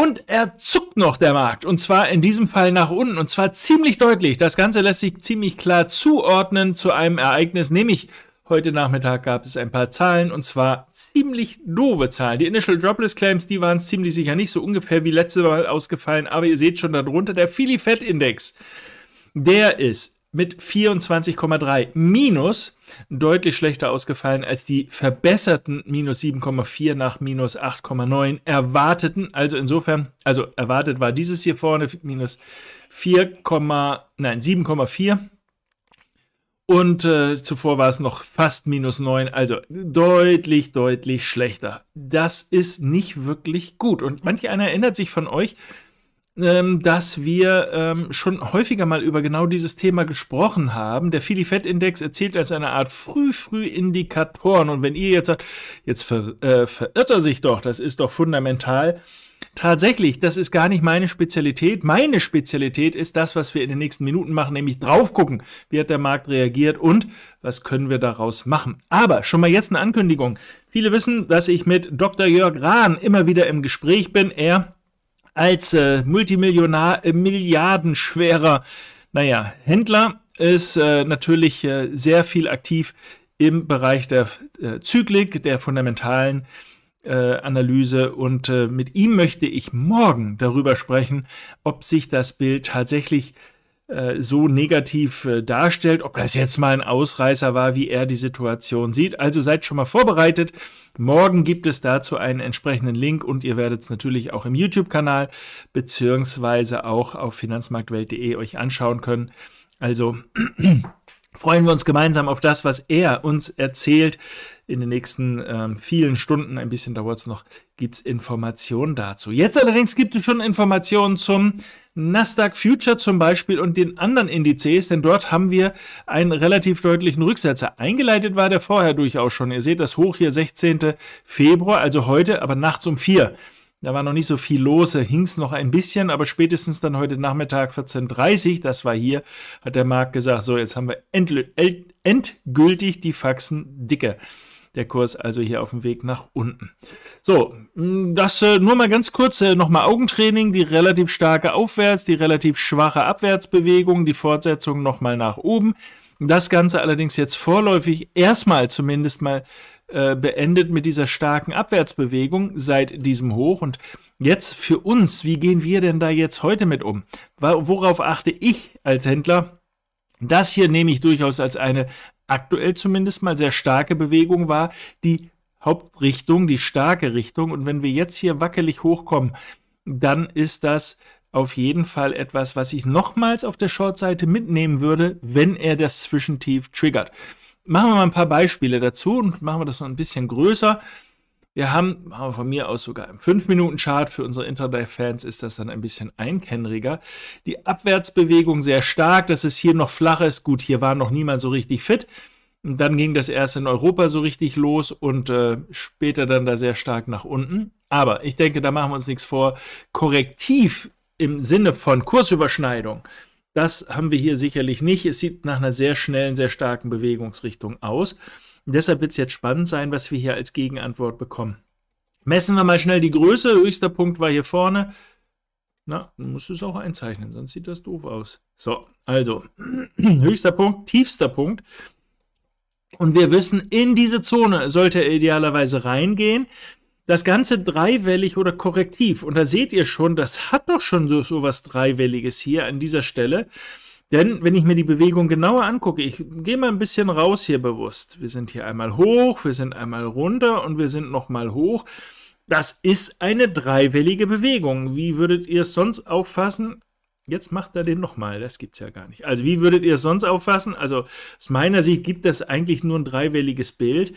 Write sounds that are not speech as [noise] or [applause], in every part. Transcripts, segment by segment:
Und er zuckt noch der Markt. Und zwar in diesem Fall nach unten. Und zwar ziemlich deutlich. Das Ganze lässt sich ziemlich klar zuordnen zu einem Ereignis, nämlich heute Nachmittag gab es ein paar Zahlen. Und zwar ziemlich doofe Zahlen. Die Initial Jobless Claims, die waren ziemlich sicher nicht so ungefähr wie letzte Mal ausgefallen. Aber ihr seht schon darunter, der Philly Fed Index. Der ist mit 24,3 minus deutlich schlechter ausgefallen als die verbesserten minus 7,4 nach minus 8,9 erwarteten. Also insofern, also erwartet war dieses hier vorne minus 4, nein 7,4. Und äh, zuvor war es noch fast minus 9, also deutlich, deutlich schlechter. Das ist nicht wirklich gut. Und manch einer erinnert sich von euch, ähm, dass wir ähm, schon häufiger mal über genau dieses Thema gesprochen haben. Der fili index erzählt als eine Art Früh-Früh-Indikatoren. Und wenn ihr jetzt sagt, jetzt ver, äh, verirrt er sich doch, das ist doch fundamental. Tatsächlich, das ist gar nicht meine Spezialität. Meine Spezialität ist das, was wir in den nächsten Minuten machen, nämlich drauf gucken, wie hat der Markt reagiert und was können wir daraus machen. Aber schon mal jetzt eine Ankündigung. Viele wissen, dass ich mit Dr. Jörg Rahn immer wieder im Gespräch bin. Er als äh, Multimillionar, äh, milliardenschwerer, naja, Händler ist äh, natürlich äh, sehr viel aktiv im Bereich der äh, Zyklik, der fundamentalen äh, Analyse und äh, mit ihm möchte ich morgen darüber sprechen, ob sich das Bild tatsächlich äh, so negativ darstellt, ob das jetzt mal ein Ausreißer war, wie er die Situation sieht. Also seid schon mal vorbereitet. Morgen gibt es dazu einen entsprechenden Link und ihr werdet es natürlich auch im YouTube-Kanal beziehungsweise auch auf finanzmarktwelt.de euch anschauen können. Also [clears throat] freuen wir uns gemeinsam auf das, was er uns erzählt. In den nächsten ähm, vielen Stunden, ein bisschen dauert es noch, gibt es Informationen dazu. Jetzt allerdings gibt es schon Informationen zum Nasdaq Future zum Beispiel und den anderen Indizes, denn dort haben wir einen relativ deutlichen Rücksetzer. Eingeleitet war der vorher durchaus schon. Ihr seht das Hoch hier 16. Februar, also heute, aber nachts um 4. Da war noch nicht so viel los, da hing es noch ein bisschen, aber spätestens dann heute Nachmittag 14.30 Uhr, das war hier, hat der Markt gesagt, so jetzt haben wir endgültig die Faxen dicke. Der Kurs also hier auf dem Weg nach unten. So, das äh, nur mal ganz kurz, äh, nochmal Augentraining, die relativ starke Aufwärts, die relativ schwache Abwärtsbewegung, die Fortsetzung nochmal nach oben. Das Ganze allerdings jetzt vorläufig erstmal zumindest mal äh, beendet mit dieser starken Abwärtsbewegung seit diesem Hoch. Und jetzt für uns, wie gehen wir denn da jetzt heute mit um? Worauf achte ich als Händler? Das hier nehme ich durchaus als eine aktuell zumindest mal sehr starke Bewegung war, die Hauptrichtung, die starke Richtung. Und wenn wir jetzt hier wackelig hochkommen, dann ist das auf jeden Fall etwas, was ich nochmals auf der Short-Seite mitnehmen würde, wenn er das Zwischentief triggert. Machen wir mal ein paar Beispiele dazu und machen wir das noch ein bisschen größer. Wir haben, haben von mir aus sogar im 5-Minuten-Chart. Für unsere Intraday-Fans ist das dann ein bisschen einkennriger. Die Abwärtsbewegung sehr stark, dass es hier noch flach ist. Gut, hier war noch niemand so richtig fit. Und dann ging das erst in Europa so richtig los und äh, später dann da sehr stark nach unten. Aber ich denke, da machen wir uns nichts vor. Korrektiv im Sinne von Kursüberschneidung, das haben wir hier sicherlich nicht. Es sieht nach einer sehr schnellen, sehr starken Bewegungsrichtung aus. Und deshalb wird es jetzt spannend sein, was wir hier als Gegenantwort bekommen. Messen wir mal schnell die Größe. Höchster Punkt war hier vorne. Na, du musst es auch einzeichnen, sonst sieht das doof aus. So, also [clears throat] höchster Punkt, tiefster Punkt. Und wir wissen, in diese Zone sollte er idealerweise reingehen. Das Ganze dreiwellig oder korrektiv. Und da seht ihr schon, das hat doch schon so, so was Dreiwelliges hier an dieser Stelle. Denn wenn ich mir die Bewegung genauer angucke, ich gehe mal ein bisschen raus hier bewusst. Wir sind hier einmal hoch, wir sind einmal runter und wir sind nochmal hoch. Das ist eine dreiwellige Bewegung. Wie würdet ihr es sonst auffassen? Jetzt macht er den nochmal, das gibt es ja gar nicht. Also wie würdet ihr es sonst auffassen? Also aus meiner Sicht gibt das eigentlich nur ein dreiwelliges Bild.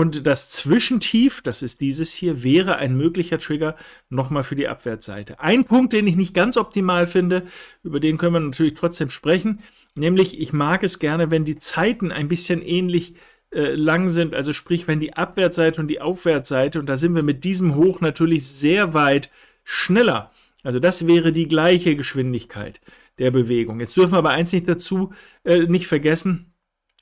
Und das Zwischentief, das ist dieses hier, wäre ein möglicher Trigger nochmal für die Abwärtsseite. Ein Punkt, den ich nicht ganz optimal finde, über den können wir natürlich trotzdem sprechen, nämlich ich mag es gerne, wenn die Zeiten ein bisschen ähnlich äh, lang sind, also sprich, wenn die Abwärtsseite und die Aufwärtsseite, und da sind wir mit diesem Hoch natürlich sehr weit schneller. Also das wäre die gleiche Geschwindigkeit der Bewegung. Jetzt dürfen wir aber eins nicht dazu äh, nicht vergessen,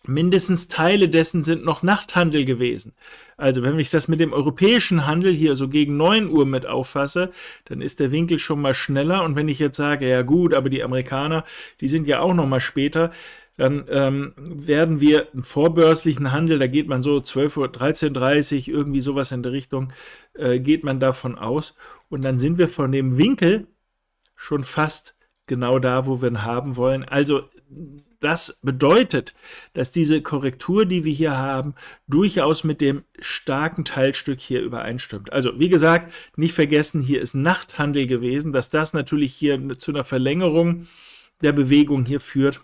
mindestens Teile dessen sind noch Nachthandel gewesen. Also wenn ich das mit dem europäischen Handel hier so gegen 9 Uhr mit auffasse, dann ist der Winkel schon mal schneller. Und wenn ich jetzt sage, ja gut, aber die Amerikaner, die sind ja auch noch mal später, dann ähm, werden wir einen vorbörslichen Handel, da geht man so 12 Uhr, 13, 30, irgendwie sowas in der Richtung, äh, geht man davon aus. Und dann sind wir von dem Winkel schon fast genau da, wo wir ihn haben wollen. Also das bedeutet, dass diese Korrektur, die wir hier haben, durchaus mit dem starken Teilstück hier übereinstimmt. Also wie gesagt, nicht vergessen, hier ist Nachthandel gewesen, dass das natürlich hier zu einer Verlängerung der Bewegung hier führt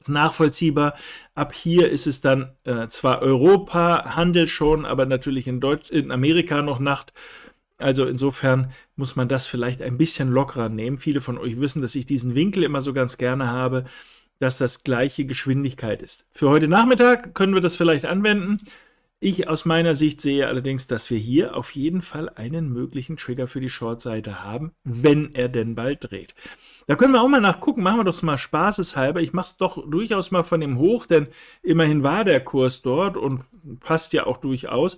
ist nachvollziehbar. Ab hier ist es dann äh, zwar Europa-Handel schon, aber natürlich in, Deutsch, in Amerika noch Nacht. Also insofern muss man das vielleicht ein bisschen lockerer nehmen. Viele von euch wissen, dass ich diesen Winkel immer so ganz gerne habe, dass das gleiche Geschwindigkeit ist. Für heute Nachmittag können wir das vielleicht anwenden. Ich aus meiner Sicht sehe allerdings, dass wir hier auf jeden Fall einen möglichen Trigger für die Shortseite haben, wenn er denn bald dreht. Da können wir auch mal nachgucken, machen wir das mal spaßeshalber. Ich mache es doch durchaus mal von dem hoch, denn immerhin war der Kurs dort und passt ja auch durchaus.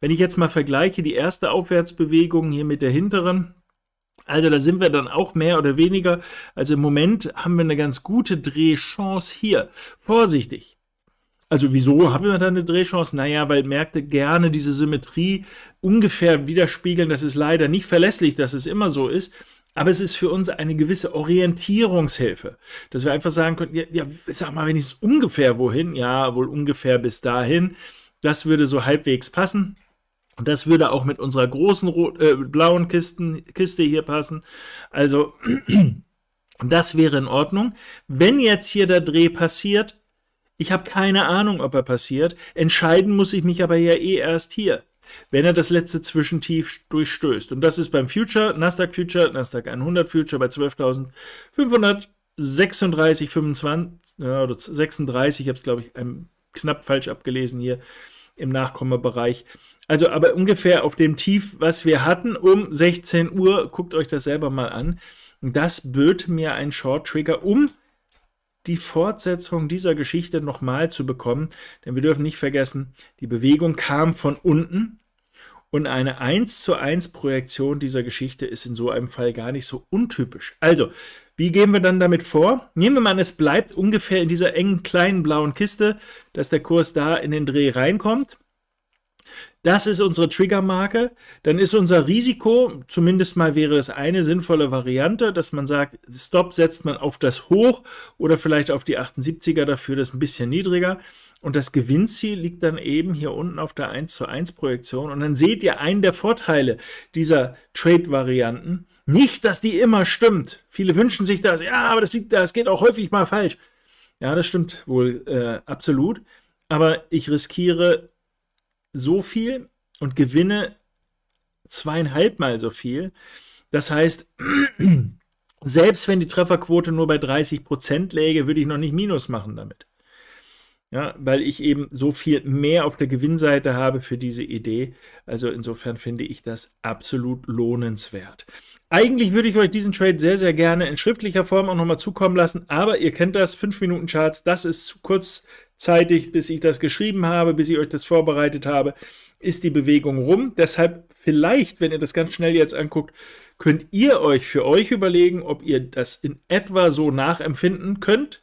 Wenn ich jetzt mal vergleiche die erste Aufwärtsbewegung hier mit der hinteren, also da sind wir dann auch mehr oder weniger. Also im Moment haben wir eine ganz gute Drehchance hier. Vorsichtig. Also wieso haben wir da eine Drehchance? Naja, weil Märkte gerne diese Symmetrie ungefähr widerspiegeln. Das ist leider nicht verlässlich, dass es immer so ist. Aber es ist für uns eine gewisse Orientierungshilfe, dass wir einfach sagen können, ja, ja sag mal wenn ich es ungefähr wohin, ja, wohl ungefähr bis dahin. Das würde so halbwegs passen. Und das würde auch mit unserer großen äh, blauen Kisten, Kiste hier passen. Also [clears throat] das wäre in Ordnung. Wenn jetzt hier der Dreh passiert, ich habe keine Ahnung, ob er passiert. Entscheiden muss ich mich aber ja eh erst hier, wenn er das letzte Zwischentief durchstößt. Und das ist beim Future, Nasdaq Future, Nasdaq 100 Future bei 12.536, 25, ja, 36, ich habe es, glaube ich, ähm, knapp falsch abgelesen hier im Nachkommebereich. Also aber ungefähr auf dem Tief, was wir hatten, um 16 Uhr, guckt euch das selber mal an. Das böt mir ein Short Trigger, um die Fortsetzung dieser Geschichte nochmal zu bekommen. Denn wir dürfen nicht vergessen, die Bewegung kam von unten und eine 1 zu 1 Projektion dieser Geschichte ist in so einem Fall gar nicht so untypisch. Also, wie gehen wir dann damit vor? Nehmen wir mal an, es bleibt ungefähr in dieser engen kleinen blauen Kiste, dass der Kurs da in den Dreh reinkommt. Das ist unsere Triggermarke. Dann ist unser Risiko, zumindest mal wäre das eine sinnvolle Variante, dass man sagt, Stop setzt man auf das Hoch oder vielleicht auf die 78er dafür, das ein bisschen niedriger. Und das Gewinnziel liegt dann eben hier unten auf der 1 zu 1 Projektion. Und dann seht ihr einen der Vorteile dieser Trade-Varianten, nicht, dass die immer stimmt. Viele wünschen sich das. Ja, aber das, liegt, das geht auch häufig mal falsch. Ja, das stimmt wohl äh, absolut. Aber ich riskiere so viel und gewinne zweieinhalbmal so viel. Das heißt, [clears throat] selbst wenn die Trefferquote nur bei 30 Prozent läge, würde ich noch nicht Minus machen damit. Ja, weil ich eben so viel mehr auf der Gewinnseite habe für diese Idee. Also insofern finde ich das absolut lohnenswert. Eigentlich würde ich euch diesen Trade sehr, sehr gerne in schriftlicher Form auch nochmal zukommen lassen, aber ihr kennt das, 5-Minuten-Charts, das ist zu kurzzeitig, bis ich das geschrieben habe, bis ich euch das vorbereitet habe, ist die Bewegung rum. Deshalb vielleicht, wenn ihr das ganz schnell jetzt anguckt, könnt ihr euch für euch überlegen, ob ihr das in etwa so nachempfinden könnt.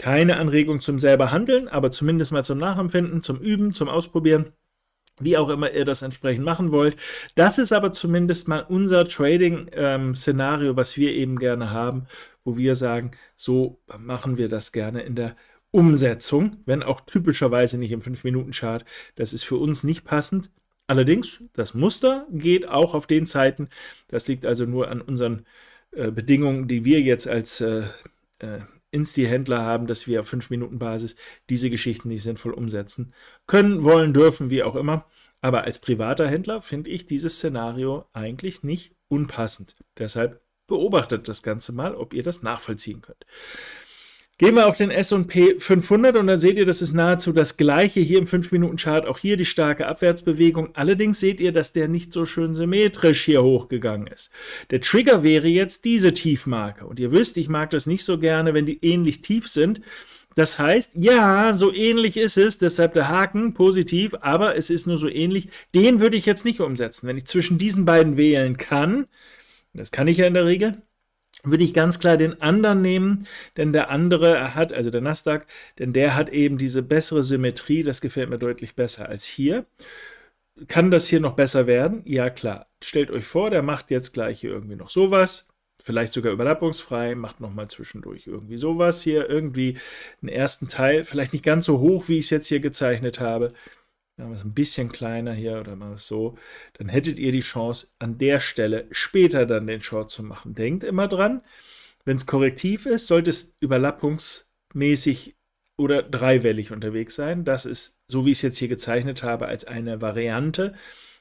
Keine Anregung zum selber Handeln, aber zumindest mal zum Nachempfinden, zum Üben, zum Ausprobieren wie auch immer ihr das entsprechend machen wollt. Das ist aber zumindest mal unser Trading-Szenario, ähm, was wir eben gerne haben, wo wir sagen, so machen wir das gerne in der Umsetzung, wenn auch typischerweise nicht im 5-Minuten-Chart. Das ist für uns nicht passend. Allerdings, das Muster geht auch auf den Zeiten. Das liegt also nur an unseren äh, Bedingungen, die wir jetzt als äh, äh, Insti-Händler haben, dass wir auf 5-Minuten-Basis diese Geschichten nicht sinnvoll umsetzen können, wollen, dürfen, wie auch immer. Aber als privater Händler finde ich dieses Szenario eigentlich nicht unpassend. Deshalb beobachtet das Ganze mal, ob ihr das nachvollziehen könnt. Gehen wir auf den S&P 500 und dann seht ihr, das ist nahezu das gleiche hier im 5-Minuten-Chart. Auch hier die starke Abwärtsbewegung. Allerdings seht ihr, dass der nicht so schön symmetrisch hier hochgegangen ist. Der Trigger wäre jetzt diese Tiefmarke. Und ihr wisst, ich mag das nicht so gerne, wenn die ähnlich tief sind. Das heißt, ja, so ähnlich ist es, deshalb der Haken positiv, aber es ist nur so ähnlich. Den würde ich jetzt nicht umsetzen. Wenn ich zwischen diesen beiden wählen kann, das kann ich ja in der Regel, würde ich ganz klar den anderen nehmen, denn der andere hat, also der Nasdaq, denn der hat eben diese bessere Symmetrie, das gefällt mir deutlich besser als hier. Kann das hier noch besser werden? Ja, klar. Stellt euch vor, der macht jetzt gleich hier irgendwie noch sowas, vielleicht sogar überlappungsfrei, macht nochmal zwischendurch irgendwie sowas hier, irgendwie einen ersten Teil, vielleicht nicht ganz so hoch, wie ich es jetzt hier gezeichnet habe machen ein bisschen kleiner hier oder mal so, dann hättet ihr die Chance, an der Stelle später dann den Short zu machen. Denkt immer dran, wenn es korrektiv ist, sollte es überlappungsmäßig oder dreiwellig unterwegs sein. Das ist, so wie ich es jetzt hier gezeichnet habe, als eine Variante.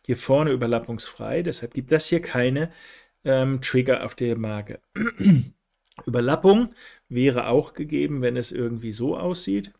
Hier vorne überlappungsfrei, deshalb gibt das hier keine ähm, Trigger auf der Marke. [clears throat] Überlappung wäre auch gegeben, wenn es irgendwie so aussieht.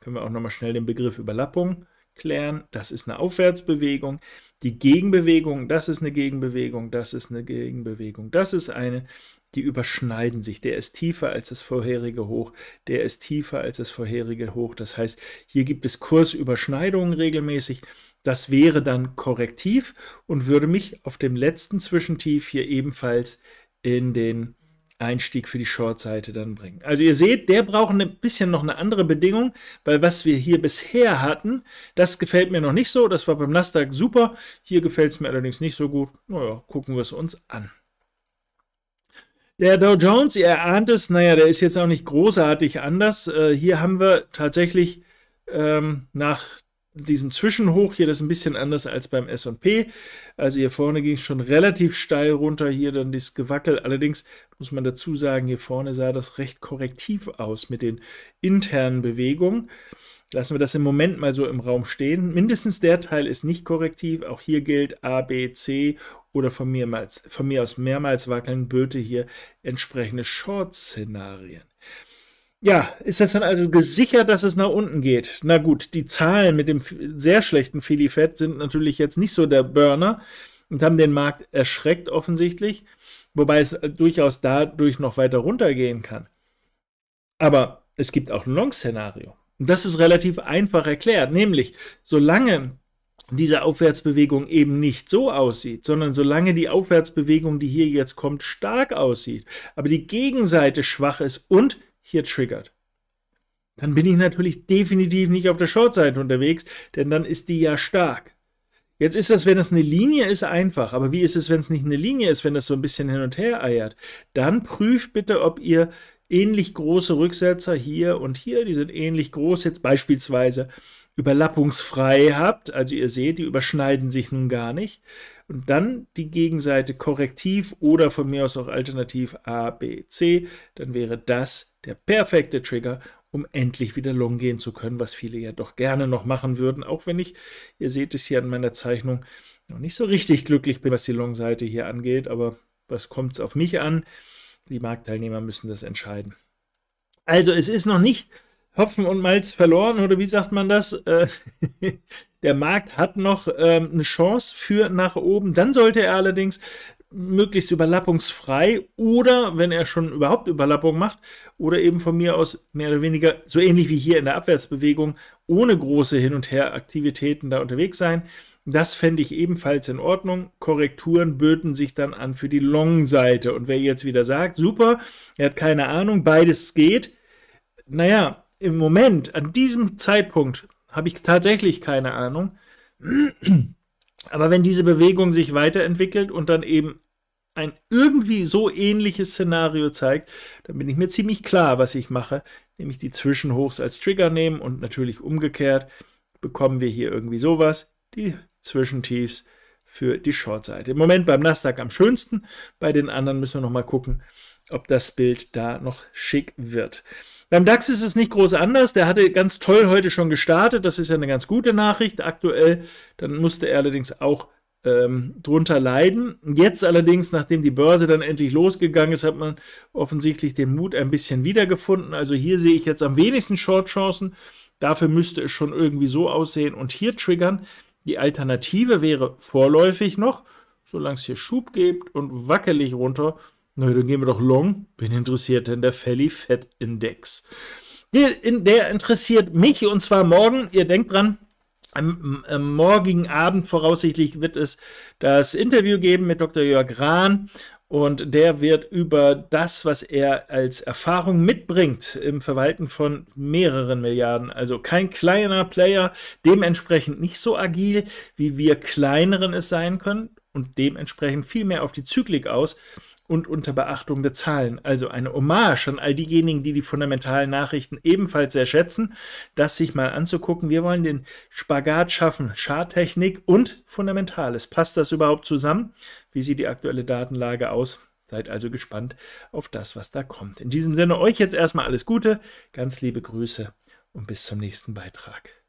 Können wir auch nochmal schnell den Begriff Überlappung klären, das ist eine Aufwärtsbewegung. Die Gegenbewegung, das ist eine Gegenbewegung, das ist eine Gegenbewegung, das ist eine. Die überschneiden sich. Der ist tiefer als das vorherige Hoch, der ist tiefer als das vorherige Hoch. Das heißt, hier gibt es Kursüberschneidungen regelmäßig. Das wäre dann korrektiv und würde mich auf dem letzten Zwischentief hier ebenfalls in den Einstieg für die Short-Seite dann bringen. Also ihr seht, der braucht ein bisschen noch eine andere Bedingung, weil was wir hier bisher hatten, das gefällt mir noch nicht so. Das war beim Nasdaq super. Hier gefällt es mir allerdings nicht so gut. Naja, gucken wir es uns an. Der Dow Jones, ihr ahnt es, naja, der ist jetzt auch nicht großartig anders. Äh, hier haben wir tatsächlich ähm, nach diesem Zwischenhoch hier, das ist ein bisschen anders als beim S&P. Also hier vorne ging es schon relativ steil runter, hier dann dieses Gewackel. Allerdings muss man dazu sagen, hier vorne sah das recht korrektiv aus mit den internen Bewegungen. Lassen wir das im Moment mal so im Raum stehen. Mindestens der Teil ist nicht korrektiv. Auch hier gilt A, B, C oder von mir, mal, von mir aus mehrmals wackeln, böte hier entsprechende Short-Szenarien. Ja, ist das dann also gesichert, dass es nach unten geht? Na gut, die Zahlen mit dem sehr schlechten Filifett sind natürlich jetzt nicht so der Burner und haben den Markt erschreckt offensichtlich, wobei es äh, durchaus dadurch noch weiter runtergehen kann. Aber es gibt auch ein Long-Szenario. Und das ist relativ einfach erklärt, nämlich solange diese Aufwärtsbewegung eben nicht so aussieht, sondern solange die Aufwärtsbewegung, die hier jetzt kommt, stark aussieht, aber die Gegenseite schwach ist und hier triggert, dann bin ich natürlich definitiv nicht auf der Shortseite unterwegs, denn dann ist die ja stark. Jetzt ist das, wenn das eine Linie ist, einfach. Aber wie ist es, wenn es nicht eine Linie ist, wenn das so ein bisschen hin und her eiert? Dann prüft bitte, ob ihr ähnlich große Rücksetzer hier und hier, die sind ähnlich groß jetzt beispielsweise, überlappungsfrei habt. Also ihr seht, die überschneiden sich nun gar nicht. Und dann die Gegenseite korrektiv oder von mir aus auch alternativ A, B, C. Dann wäre das der perfekte Trigger, um endlich wieder long gehen zu können, was viele ja doch gerne noch machen würden, auch wenn ich, ihr seht es hier an meiner Zeichnung, noch nicht so richtig glücklich bin, was die Long-Seite hier angeht, aber was kommt es auf mich an? Die Marktteilnehmer müssen das entscheiden. Also es ist noch nicht Hopfen und Malz verloren, oder wie sagt man das? Äh, [laughs] der Markt hat noch ähm, eine Chance für nach oben. Dann sollte er allerdings möglichst überlappungsfrei oder wenn er schon überhaupt Überlappung macht oder eben von mir aus mehr oder weniger so ähnlich wie hier in der Abwärtsbewegung ohne große Hin- und Her-Aktivitäten da unterwegs sein. Das fände ich ebenfalls in Ordnung. Korrekturen böten sich dann an für die Long-Seite. Und wer jetzt wieder sagt, super, er hat keine Ahnung, beides geht. Naja, im Moment, an diesem Zeitpunkt, habe ich tatsächlich keine Ahnung. Aber wenn diese Bewegung sich weiterentwickelt und dann eben ein irgendwie so ähnliches Szenario zeigt, dann bin ich mir ziemlich klar, was ich mache, nämlich die Zwischenhochs als Trigger nehmen und natürlich umgekehrt bekommen wir hier irgendwie sowas, die Zwischentiefs für die Shortseite. Im Moment beim Nasdaq am schönsten, bei den anderen müssen wir nochmal gucken, ob das Bild da noch schick wird. Beim DAX ist es nicht groß anders. Der hatte ganz toll heute schon gestartet. Das ist ja eine ganz gute Nachricht aktuell. Dann musste er allerdings auch ähm, drunter leiden. Jetzt allerdings, nachdem die Börse dann endlich losgegangen ist, hat man offensichtlich den Mut ein bisschen wiedergefunden. Also hier sehe ich jetzt am wenigsten Shortchancen. Dafür müsste es schon irgendwie so aussehen und hier triggern. Die Alternative wäre vorläufig noch, solange es hier Schub gibt und wackelig runter, na, dann gehen wir doch long. Wen interessiert denn der Felly Fat Index? Der, in, der interessiert mich und zwar morgen. Ihr denkt dran, am, am, morgigen Abend voraussichtlich wird es das Interview geben mit Dr. Jörg Rahn und der wird über das, was er als Erfahrung mitbringt im Verwalten von mehreren Milliarden, also kein kleiner Player, dementsprechend nicht so agil, wie wir kleineren es sein können, und dementsprechend viel mehr auf die Zyklik aus und unter Beachtung der Zahlen. Also eine Hommage an all diejenigen, die die fundamentalen Nachrichten ebenfalls sehr schätzen, das sich mal anzugucken. Wir wollen den Spagat schaffen, Schartechnik und Fundamentales. Passt das überhaupt zusammen? Wie sieht die aktuelle Datenlage aus? Seid also gespannt auf das, was da kommt. In diesem Sinne euch jetzt erstmal alles Gute, ganz liebe Grüße und bis zum nächsten Beitrag.